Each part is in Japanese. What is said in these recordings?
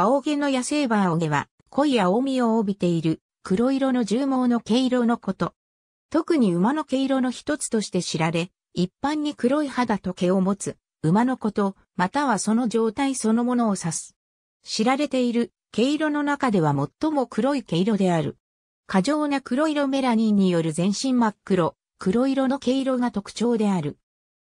青毛の野生馬青毛は、濃い青みを帯びている、黒色の重毛の毛色のこと。特に馬の毛色の一つとして知られ、一般に黒い肌と毛を持つ、馬のこと、またはその状態そのものを指す。知られている、毛色の中では最も黒い毛色である。過剰な黒色メラニンによる全身真っ黒、黒色の毛色が特徴である。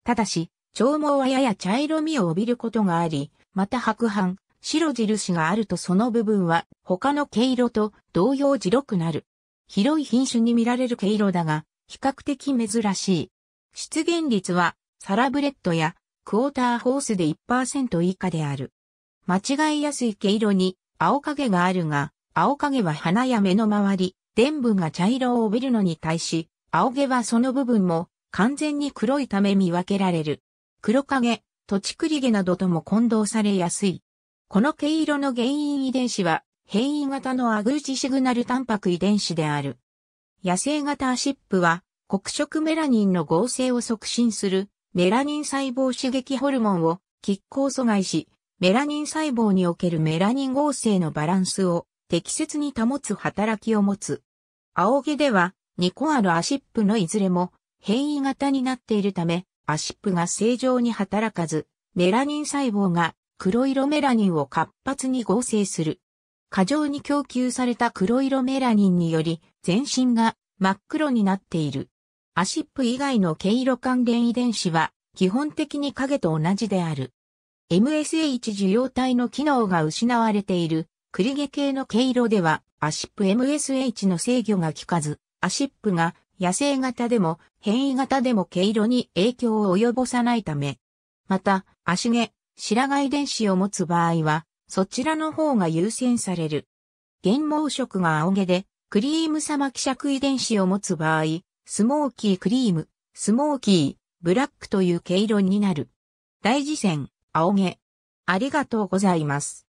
ただし、長毛はやや茶色みを帯びることがあり、また白斑、白印があるとその部分は他の毛色と同様白くなる。広い品種に見られる毛色だが、比較的珍しい。出現率はサラブレッドやクォーターホースで1%以下である。間違いやすい毛色に青影があるが、青影は鼻や目の周り、伝部が茶色を帯びるのに対し、青毛はその部分も完全に黒いため見分けられる。黒影、土地栗毛などとも混同されやすい。この毛色の原因遺伝子は、変異型のアグルジシグナルタンパク遺伝子である。野生型アシップは、黒色メラニンの合成を促進する、メラニン細胞刺激ホルモンを、拮抗阻害し、メラニン細胞におけるメラニン合成のバランスを適切に保つ働きを持つ。青毛では2個あるアシップのいずれも変異型になっているため、アシップが正常に働かず、メラニン細胞が黒色メラニンを活発に合成する。過剰に供給された黒色メラニンにより、全身が真っ黒になっている。アシップ以外の毛色関連遺伝子は、基本的に影と同じである。MSH 受容体の機能が失われている、クリゲ系の毛色では、アシップ MSH の制御が効かず、アシップが野生型でも変異型でも毛色に影響を及ぼさないため。また、足毛、白髪電子を持つ場合は、そちらの方が優先される。原毛色が青毛で、クリーム様希釈遺伝子を持つ場合、スモーキークリーム、スモーキー、ブラックという毛色になる。大事線、青毛。ありがとうございます。